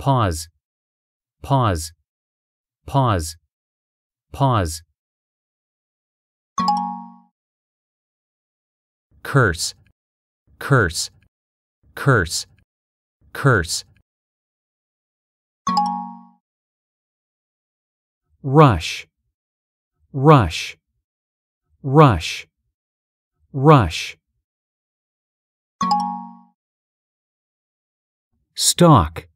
pause, pause, pause, pause. Curse, curse, curse, curse. Rush, rush, rush, rush. Stock,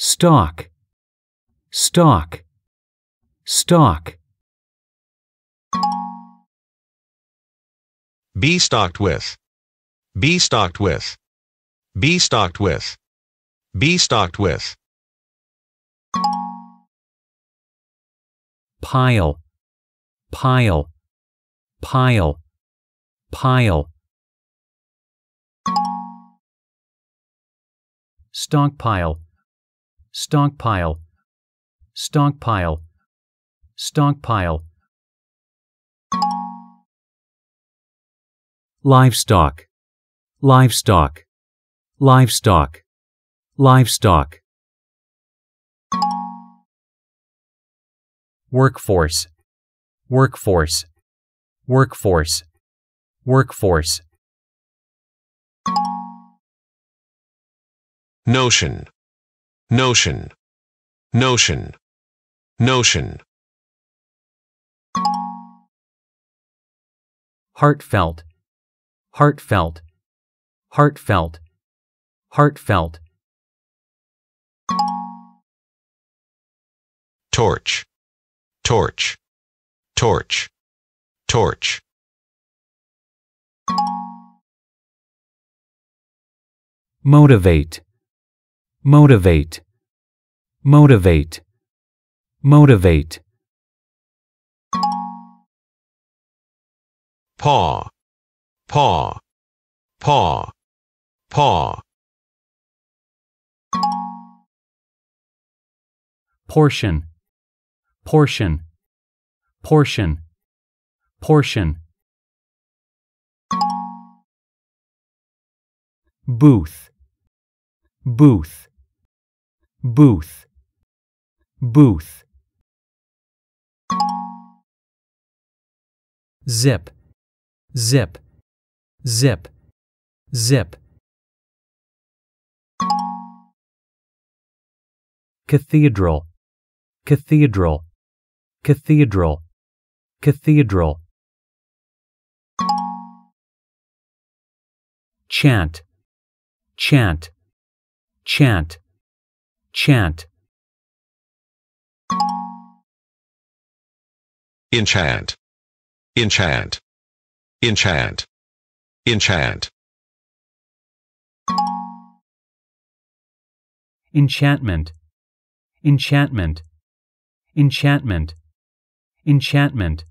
stock, stock, stock. Be stocked with, be stocked with, be stocked with, be stocked with. Pile, pile, pile, pile. Stockpile stockpile, stockpile, stockpile. Livestock, livestock, livestock, livestock. Workforce, workforce, workforce, workforce. Notion notion, notion, notion. Heartfelt, heartfelt, heartfelt, heartfelt. Torch, torch, torch, torch. Motivate, motivate, motivate, motivate. Paw, paw, paw, paw. Portion, portion, portion, portion. Booth, booth, booth booth zip zip zip zip cathedral cathedral cathedral cathedral chant chant chant Chant. Enchant. Enchant. Enchant. Enchant. Enchantment. Enchantment. Enchantment. Enchantment.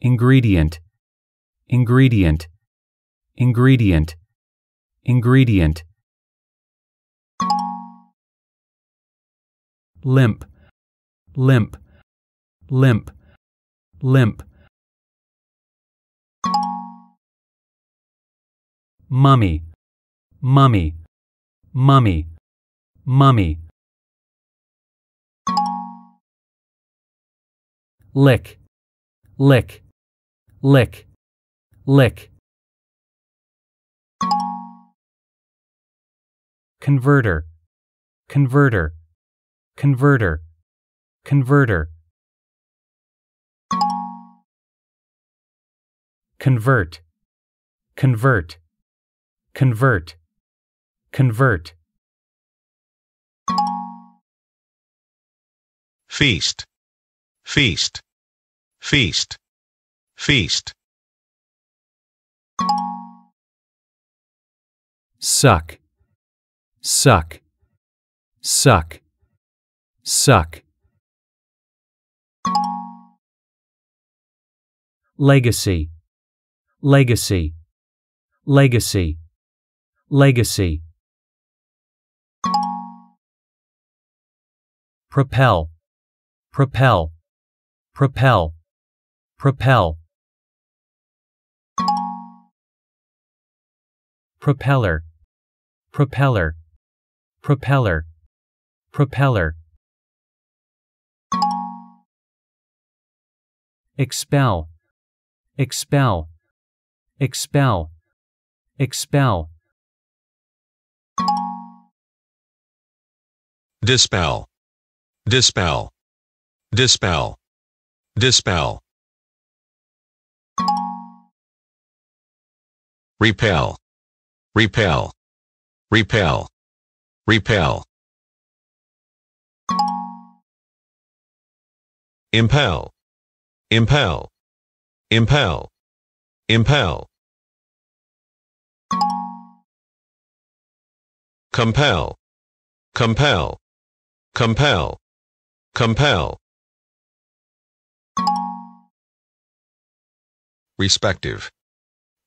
Ingredient. Ingredient. Ingredient. Ingredient Limp, limp, limp, limp. Mummy, mummy, mummy, mummy. Lick, lick, lick, lick. converter, converter, converter, converter. Convert, convert, convert, convert. Feast, feast, feast, feast. Suck suck, suck, suck. Legacy, legacy, legacy, legacy. Propel, propel, propel, propel. Propeller, propeller, propeller, propeller. Expel, expel, expel, expel. Dispel, dispel, dispel, dispel. Repel, repel, repel repel impel impel impel impel compel compel compel compel respective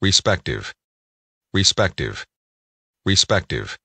respective respective respective